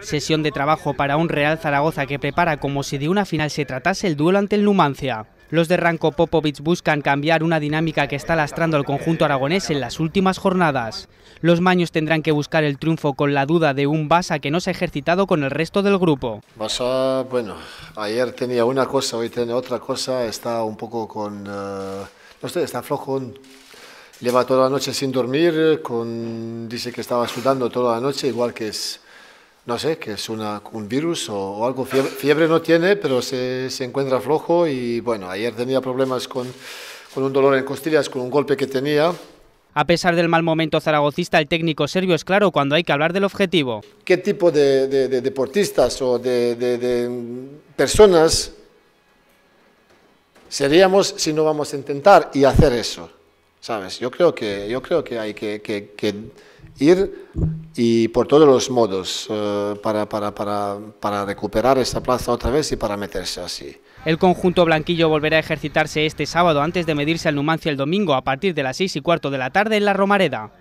Sesión de trabajo para un Real Zaragoza que prepara como si de una final se tratase el duelo ante el Numancia. Los de Ranko Popovic buscan cambiar una dinámica que está lastrando al conjunto aragonés en las últimas jornadas. Los maños tendrán que buscar el triunfo con la duda de un Basa que no se ha ejercitado con el resto del grupo. Vasa, bueno, ayer tenía una cosa, hoy tiene otra cosa, está un poco con... Eh, no sé, está flojo, Lleva toda la noche sin dormir, dice que estaba sudando toda la noche, igual que es no sé, que es un virus o, algo. Fiebre, no tiene, pero se, encuentra flojo y bueno, ayer tenía problemas con, un dolor en costillas, con un golpe que tenía. A pesar del mal momento zaragocista, el técnico serbio es claro cuando hay que hablar del objetivo. ¿Qué tipo de, deportistas o de, personas seríamos si no vamos a intentar y hacer eso? ¿Sabes? Yo creo que, yo creo que hay que ir y por todos los modos eh, para, para, recuperar esta plaza otra vez y para meterse así. El conjunto blanquillo volverá a ejercitarse este sábado antes de medirse al Numancia el domingo a partir de las 6 y cuarto de la tarde en la Romareda.